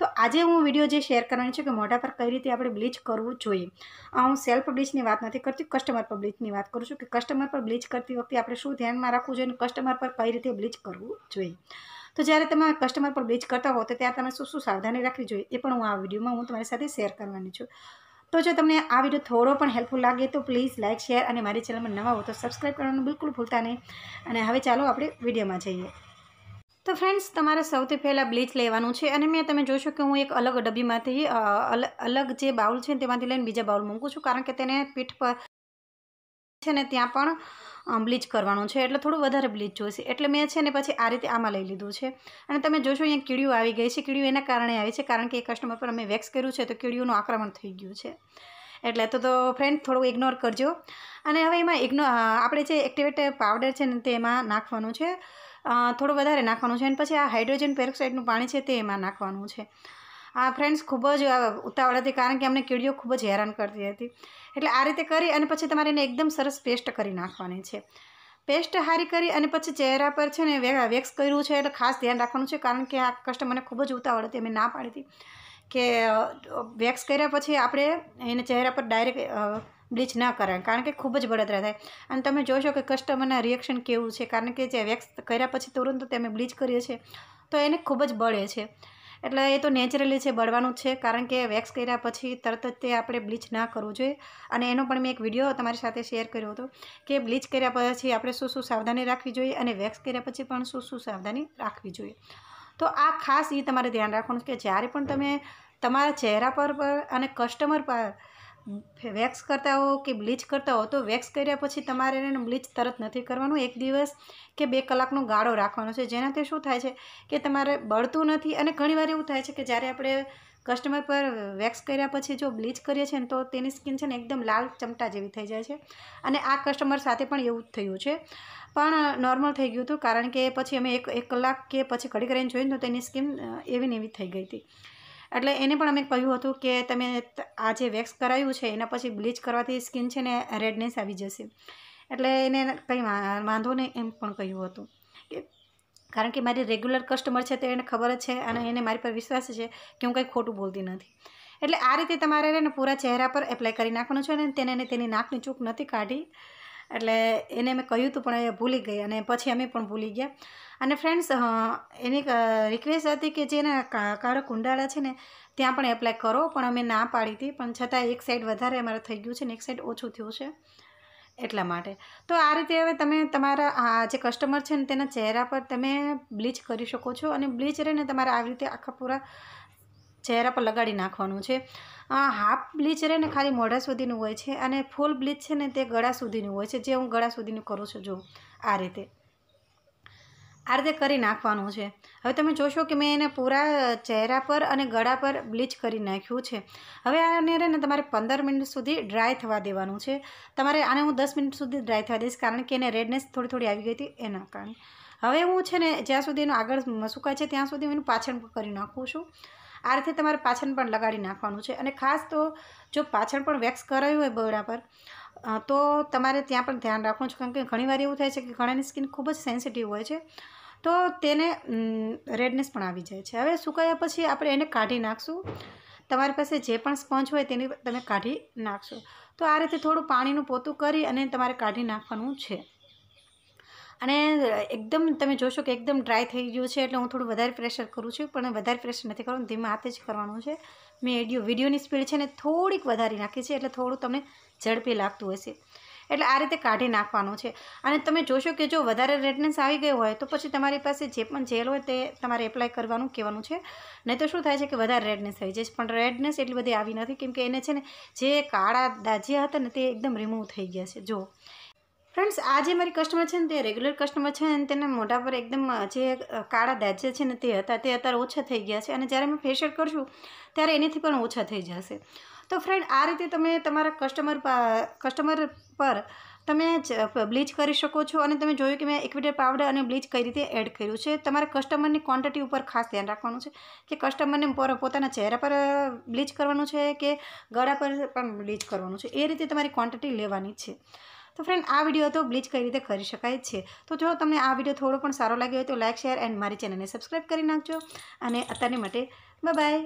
તો આજે હું વિડિયો જે શેર કરવાની છું કે મોટા પર કઈ રીતે આપણે બ્લીચ કરવું જોઈએ આ હું સેલ્ફ બ્લીચ ની વાત નથી કરતી કસ્ટમર પબ્લિક ની વાત કરું છું કે કસ્ટમર પર બ્લીચ કરતી વખતે આપણે શું ધ્યાન માં રાખવું જોઈએ અને કસ્ટમર પર કઈ રીતે બ્લીચ કરવું જોઈએ તો જ્યારે તમે કસ્ટમર પર બ્લીચ કરતા હોવ તો ત્યારે તમને શું શું સાવધાની રાખવી જોઈએ એ પણ હું આ વિડિયો માં હું તમારી સાથે શેર કરવાની છું તો જો તમને આ વિડિયો થોડો પણ હેલ્પફુલ લાગે તો પ્લીઝ લાઈક શેર અને મારી ચેનલ માં નવા હો તો સબ્સ્ક્રાઇબ કરવાનું બિલકુલ ભૂલતા નહીં અને હવે ચાલો આપણે વિડિયો માં જઈએ તો ફ્રેન્ડ્સ તમારે સૌથી પહેલાં બ્લીચ લેવાનું છે અને મેં તમે જોશો કે હું એક અલગ ડબ્બીમાંથી અલગ જે બાઉલ છે તેમાંથી લઈને બીજા બાઉલ મૂકું છું કારણ કે તેને પીઠ પર છે ને ત્યાં પણ બ્લીચ કરવાનું છે એટલે થોડું વધારે બ્લીચ જોઈશે એટલે મેં છે ને પછી આ રીતે આમાં લઈ લીધું છે અને તમે જોશો અહીંયા કીડીઓ આવી ગઈ છે કીડીઓ એના કારણે આવી છે કારણ કે એ કસ્ટમર પર અમે વેક્સ કર્યું છે તો કીડીઓનું આક્રમણ થઈ ગયું છે એટલે તો તો ફ્રેન્ડ થોડું ઇગ્નોર કરજો અને હવે એમાં ઇગ્નો આપણે જે એક્ટિવેટ પાવડર છે ને તેમાં નાખવાનું છે થોડું વધારે નાખવાનું છે અને પછી આ હાઇડ્રોજન પેરોક્સાઇડનું પાણી છે તે એમાં નાખવાનું છે આ ફ્રેન્ડ્સ ખૂબ જ ઉતાવળ હતી કારણ કે અમને કીડીઓ ખૂબ જ હેરાન કરતી હતી એટલે આ રીતે કરી અને પછી તમારે એને એકદમ સરસ પેસ્ટ કરી નાખવાની છે પેસ્ટ હારી કરી અને પછી ચહેરા પર છે ને વેક્સ કર્યું છે એટલે ખાસ ધ્યાન રાખવાનું છે કારણ કે આ કસ્ટમરને ખૂબ જ ઉતાવળ હતી અમે ના પાડી હતી કે વેક્સ કર્યા પછી આપણે એને ચહેરા પર ડાયરેક્ટ બ્લીચ ના કરાય કારણ કે ખૂબ જ બળતરા થાય અને તમે જોશો કે કસ્ટમરના રિએક્શન કેવું છે કારણ કે જે વેક્સ કર્યા પછી તુરંત તમે બ્લીચ કરીએ છીએ તો એને ખૂબ જ બળે છે એટલે એ તો નેચરલી છે બળવાનું છે કારણ કે વેક્સ કર્યા પછી તરત જ તે આપણે બ્લીચ ના કરવું જોઈએ અને એનો પણ મેં એક વિડીયો તમારી સાથે શેર કર્યો હતો કે બ્લીચ કર્યા પછી આપણે શું શું સાવધાની રાખવી જોઈએ અને વેક્સ કર્યા પછી પણ શું શું સાવધાની રાખવી જોઈએ તો આ ખાસ એ તમારે ધ્યાન રાખવાનું કે જ્યારે પણ તમે તમારા ચહેરા પર અને કસ્ટમર પર વેક્સ કરતા હો કે બ્લીચ કરતા હો તો વેક્સ કર્યા પછી તમારે એને બ્લીચ તરત નથી કરવાનું એક દિવસ કે બે કલાકનો ગાળો રાખવાનો છે જેનાથી શું થાય છે કે તમારે બળતું નથી અને ઘણીવાર એવું થાય છે કે જ્યારે આપણે કસ્ટમર પર વેક્સ કર્યા પછી જો બ્લીચ કરીએ છીએ ને તો તેની સ્કિન છે ને એકદમ લાલ ચમટા જેવી થઈ જાય છે અને આ કસ્ટમર સાથે પણ એવું જ થયું છે પણ નોર્મલ થઈ ગયું હતું કારણ કે પછી અમે એક એક કલાક કે પછી ઘડી કરીને જોઈને તો તેની સ્કિન એવી ને એવી થઈ ગઈ હતી એટલે એને પણ અમે કહ્યું હતું કે તમે આ જે વેક્સ કરાયું છે એના પછી બ્લીચ કરવાથી સ્કિન છે ને રેડનેસ આવી જશે એટલે એને કંઈ વાંધો નહીં એમ પણ કહ્યું હતું કે કારણ કે મારી રેગ્યુલર કસ્ટમર છે તો એને ખબર જ છે અને એને મારી પર વિશ્વાસ છે કે હું કંઈ ખોટું બોલતી નથી એટલે આ રીતે તમારે ને પૂરા ચહેરા પર એપ્લાય કરી નાખવાનું છે અને તેને તેની નાકની ચૂક નથી કાઢી એટલે એને મેં કહ્યું હતું પણ એ ભૂલી ગઈ અને પછી અમે પણ ભૂલી ગયા અને ફ્રેન્ડ્સ એની રિક્વેસ્ટ હતી કે જે એના કાળો કુંડાળા છે ને ત્યાં પણ એપ્લાય કરો પણ અમે ના પાડી હતી પણ છતાં એક સાઈડ વધારે અમારે થઈ ગયું છે ને એક સાઈડ ઓછું થયું છે એટલા માટે તો આ રીતે હવે તમે તમારા જે કસ્ટમર છે ને તેના ચહેરા પર તમે બ્લીચ કરી શકો છો અને બ્લીચ રહીને તમારે આવી રીતે આખા પૂરા ચહેરા પર લગાડી નાખવાનું છે હાફ બ્લીચ રહે ને ખાલી મોઢા સુધીનું હોય છે અને ફૂલ બ્લીચ છે ને તે ગળા સુધીનું હોય છે જે હું ગળા સુધીનું કરું છું જો આ રીતે આ રીતે કરી નાખવાનું છે હવે તમે જોશો કે મેં એને પૂરા ચહેરા પર અને ગળા પર બ્લીચ કરી નાખ્યું છે હવે આને રહે ને તમારે પંદર મિનિટ સુધી ડ્રાય થવા દેવાનું છે તમારે આને હું દસ મિનિટ સુધી ડ્રાય થવા દઈશ કારણ કે એને રેડનેસ થોડી થોડી આવી ગઈ હતી એના કારણે હવે હું છે ને જ્યાં સુધી એનું આગળ મસુકાય છે ત્યાં સુધી હું એનું પાછળ કરી નાખું છું આ રીતે તમારે પાછળ પણ લગાડી નાખવાનું છે અને ખાસ તો જો પાછળ પણ વેક્સ કરાયું હોય પર તો તમારે ત્યાં પણ ધ્યાન રાખવું છે કારણ કે ઘણીવાર એવું થાય છે કે ઘણાની સ્કિન ખૂબ જ સેન્સિટિવ હોય છે તો તેને રેડનેસ પણ આવી જાય છે હવે સુકાયા પછી આપણે એને કાઢી નાખશું તમારી પાસે જે પણ સ્પંજ હોય તેની તમે કાઢી નાખશો તો આ રીતે થોડું પાણીનું પોતું કરી અને તમારે કાઢી નાખવાનું છે અને એકદમ તમે જોશો કે એકદમ ડ્રાય થઈ ગયું છે એટલે હું થોડું વધારે પ્રેશર કરું છું પણ વધારે પ્રેશર નથી કરવાનું ધીમા હાથે જ કરવાનું છે મેં એડિયો વિડીયોની સ્પીડ છે ને થોડીક વધારી નાખી છે એટલે થોડું તમને ઝડપી લાગતું હશે એટલે આ રીતે કાઢી નાખવાનું છે અને તમે જોશો કે જો વધારે રેડનેસ આવી ગયો હોય તો પછી તમારી પાસે જે પણ જેલ હોય તે તમારે એપ્લાય કરવાનું કહેવાનું છે નહીં તો શું થાય છે કે વધારે રેડનેસ થઈ જાય છે પણ રેડનેસ એટલી બધી આવી નથી કેમ કે એને છે ને જે કાળા દાજિયા હતા ને તે એકદમ રિમૂવ થઈ ગયા છે જો ફ્રેન્ડ્સ આ જે મારી કસ્ટમર છે ને તે રેગ્યુલર કસ્ટમર છે ને તેના મોઢા પર એકદમ જે કાળા દાજ્ય છે ને તે હતા તે અત્યારે ઓછા થઈ ગયા છે અને જ્યારે મેં ફેશિયલ કરશું ત્યારે એનાથી પણ ઓછા થઈ જશે તો ફ્રેન્ડ આ રીતે તમે તમારા કસ્ટમર કસ્ટમર પર તમે બ્લીચ કરી શકો છો અને તમે જોયું કે મેં ઇક્વિટર પાવડર અને બ્લીચ કઈ રીતે એડ કર્યું છે તમારા કસ્ટમરની ક્વોન્ટિટી ઉપર ખાસ ધ્યાન રાખવાનું છે કે કસ્ટમરને પોતાના ચહેરા પર બ્લીચ કરવાનું છે કે ગળા પર પણ બ્લીચ કરવાનું છે એ રીતે તમારી ક્વોન્ટિટી લેવાની છે તો ફ્રેન્ડ આ વિડીયો તો બ્લીચ કઈ રીતે કરી શકાય છે તો જો તમને આ વિડીયો થોડો પણ સારો લાગ્યો હોય તો લાઇક શેર એન્ડ મારી ચેનલને સબસ્ક્રાઈબ કરી નાખજો અને અત્યારની માટે બાય